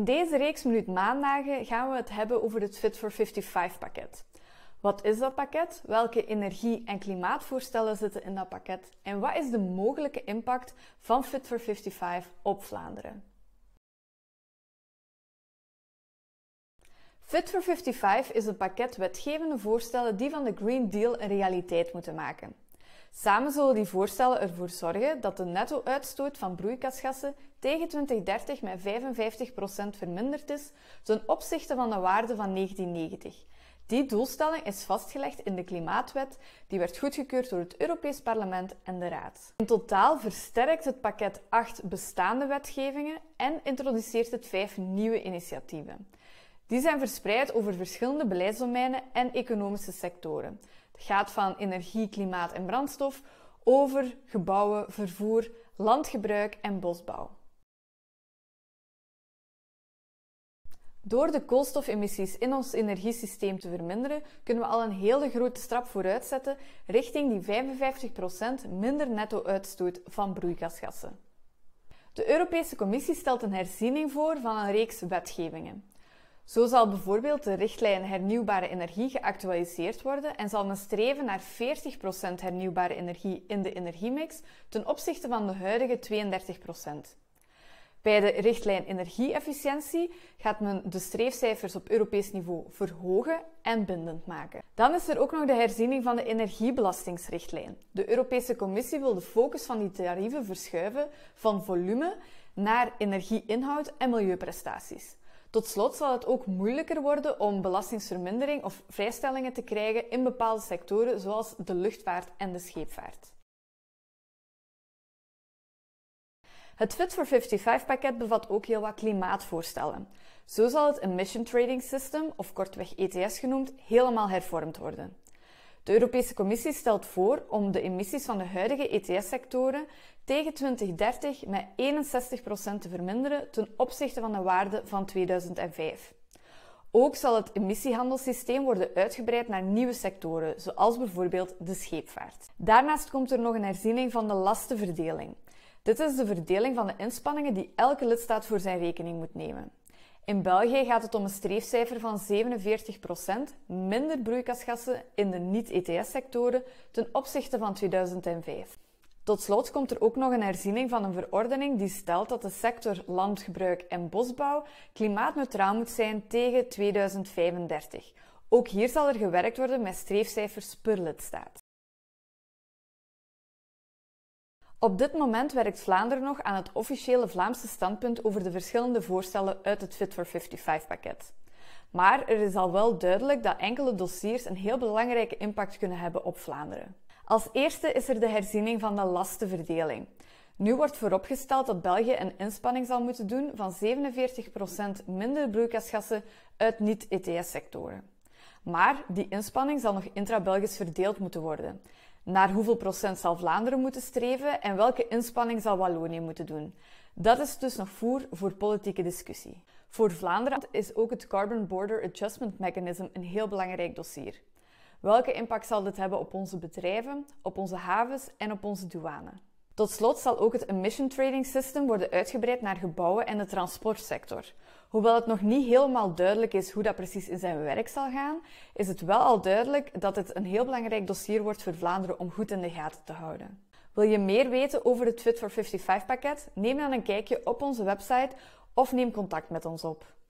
In deze reeks Minuut Maandagen gaan we het hebben over het Fit for 55 pakket. Wat is dat pakket? Welke energie- en klimaatvoorstellen zitten in dat pakket? En wat is de mogelijke impact van Fit for 55 op Vlaanderen? Fit for 55 is een pakket wetgevende voorstellen die van de Green Deal een realiteit moeten maken. Samen zullen die voorstellen ervoor zorgen dat de netto-uitstoot van broeikasgassen tegen 2030 met 55% verminderd is ten opzichte van de waarde van 1990. Die doelstelling is vastgelegd in de Klimaatwet, die werd goedgekeurd door het Europees Parlement en de Raad. In totaal versterkt het pakket acht bestaande wetgevingen en introduceert het vijf nieuwe initiatieven. Die zijn verspreid over verschillende beleidsdomeinen en economische sectoren gaat van energie, klimaat en brandstof over gebouwen, vervoer, landgebruik en bosbouw. Door de koolstofemissies in ons energiesysteem te verminderen, kunnen we al een hele grote stap vooruit zetten richting die 55% minder netto-uitstoot van broeikasgassen. De Europese Commissie stelt een herziening voor van een reeks wetgevingen. Zo zal bijvoorbeeld de richtlijn hernieuwbare energie geactualiseerd worden en zal men streven naar 40% hernieuwbare energie in de energiemix ten opzichte van de huidige 32%. Bij de richtlijn energieefficiëntie gaat men de streefcijfers op Europees niveau verhogen en bindend maken. Dan is er ook nog de herziening van de energiebelastingsrichtlijn. De Europese Commissie wil de focus van die tarieven verschuiven van volume naar energieinhoud en milieuprestaties. Tot slot zal het ook moeilijker worden om belastingsvermindering of vrijstellingen te krijgen in bepaalde sectoren zoals de luchtvaart en de scheepvaart. Het Fit for 55 pakket bevat ook heel wat klimaatvoorstellen. Zo zal het Emission Trading System, of kortweg ETS genoemd, helemaal hervormd worden. De Europese Commissie stelt voor om de emissies van de huidige ETS-sectoren tegen 2030 met 61% te verminderen ten opzichte van de waarde van 2005. Ook zal het emissiehandelssysteem worden uitgebreid naar nieuwe sectoren, zoals bijvoorbeeld de scheepvaart. Daarnaast komt er nog een herziening van de lastenverdeling. Dit is de verdeling van de inspanningen die elke lidstaat voor zijn rekening moet nemen. In België gaat het om een streefcijfer van 47% minder broeikasgassen in de niet-ETS-sectoren ten opzichte van 2005. Tot slot komt er ook nog een herziening van een verordening die stelt dat de sector landgebruik en bosbouw klimaatneutraal moet zijn tegen 2035. Ook hier zal er gewerkt worden met streefcijfers per lidstaat. Op dit moment werkt Vlaanderen nog aan het officiële Vlaamse standpunt over de verschillende voorstellen uit het Fit for 55-pakket. Maar er is al wel duidelijk dat enkele dossiers een heel belangrijke impact kunnen hebben op Vlaanderen. Als eerste is er de herziening van de lastenverdeling. Nu wordt vooropgesteld dat België een inspanning zal moeten doen van 47% minder broeikasgassen uit niet-ETS-sectoren. Maar die inspanning zal nog intra-Belgisch verdeeld moeten worden. Naar hoeveel procent zal Vlaanderen moeten streven en welke inspanning zal Wallonië moeten doen? Dat is dus nog voer voor politieke discussie. Voor Vlaanderen is ook het Carbon Border Adjustment Mechanism een heel belangrijk dossier. Welke impact zal dit hebben op onze bedrijven, op onze havens en op onze douane? Tot slot zal ook het emission trading system worden uitgebreid naar gebouwen en de transportsector. Hoewel het nog niet helemaal duidelijk is hoe dat precies in zijn werk zal gaan, is het wel al duidelijk dat het een heel belangrijk dossier wordt voor Vlaanderen om goed in de gaten te houden. Wil je meer weten over het Fit for 55 pakket? Neem dan een kijkje op onze website of neem contact met ons op.